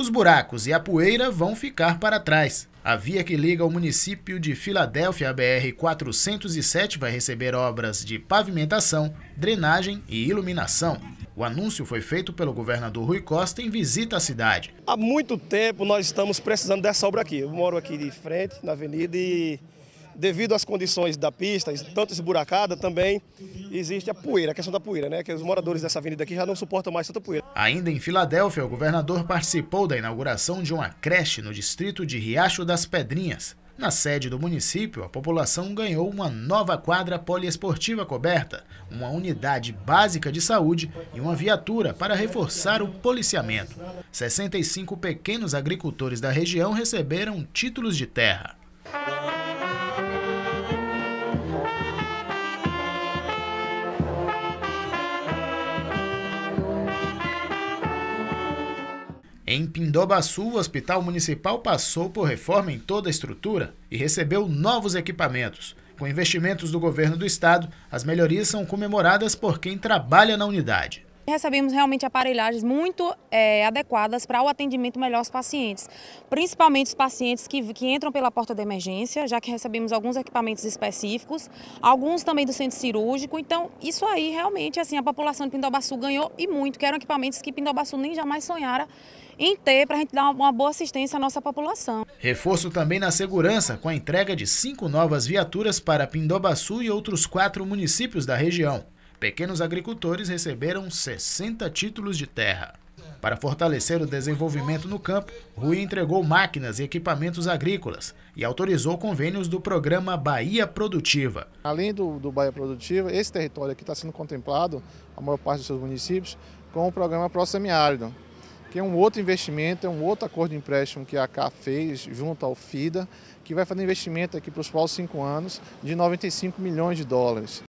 Os buracos e a poeira vão ficar para trás. A via que liga o município de Filadélfia à BR-407 vai receber obras de pavimentação, drenagem e iluminação. O anúncio foi feito pelo governador Rui Costa em visita à cidade. Há muito tempo nós estamos precisando dessa obra aqui. Eu moro aqui de frente, na avenida, e devido às condições da pista, tanto esburacada, também existe a poeira, a questão da poeira, né? Que os moradores dessa avenida aqui já não suportam mais tanta poeira. Ainda em Filadélfia, o governador participou da inauguração de uma creche no distrito de Riacho das Pedrinhas. Na sede do município, a população ganhou uma nova quadra poliesportiva coberta, uma unidade básica de saúde e uma viatura para reforçar o policiamento. 65 pequenos agricultores da região receberam títulos de terra. Em Pindobaçu, o Hospital Municipal passou por reforma em toda a estrutura e recebeu novos equipamentos. Com investimentos do governo do estado, as melhorias são comemoradas por quem trabalha na unidade. Recebemos realmente aparelhagens muito é, adequadas para o atendimento melhor aos pacientes, principalmente os pacientes que, que entram pela porta de emergência, já que recebemos alguns equipamentos específicos, alguns também do centro cirúrgico. Então, isso aí realmente assim a população de Pindobaçu ganhou e muito, que eram equipamentos que Pindobaçu nem jamais sonhara em ter para a gente dar uma boa assistência à nossa população. Reforço também na segurança, com a entrega de cinco novas viaturas para Pindobaçu e outros quatro municípios da região pequenos agricultores receberam 60 títulos de terra. Para fortalecer o desenvolvimento no campo, Rui entregou máquinas e equipamentos agrícolas e autorizou convênios do programa Bahia Produtiva. Além do, do Bahia Produtiva, esse território aqui está sendo contemplado, a maior parte dos seus municípios, com o programa Pro Semiárido, que é um outro investimento, é um outro acordo de empréstimo que a CA fez junto ao FIDA, que vai fazer investimento aqui para os próximos cinco anos de 95 milhões de dólares.